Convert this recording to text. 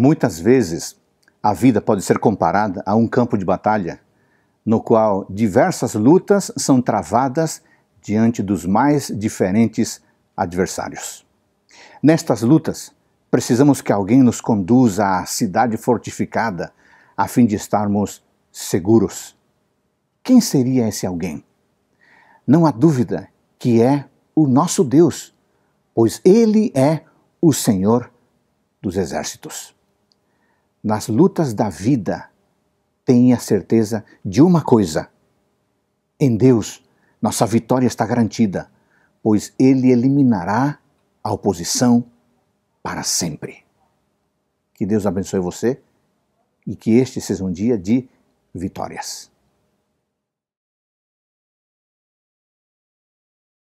Muitas vezes a vida pode ser comparada a um campo de batalha, no qual diversas lutas são travadas diante dos mais diferentes adversários. Nestas lutas, precisamos que alguém nos conduza à cidade fortificada, a fim de estarmos seguros. Quem seria esse alguém? Não há dúvida que é o nosso Deus, pois Ele é o Senhor dos Exércitos nas lutas da vida, tenha certeza de uma coisa: em Deus, nossa vitória está garantida, pois Ele eliminará a oposição para sempre. Que Deus abençoe você e que este seja um dia de vitórias.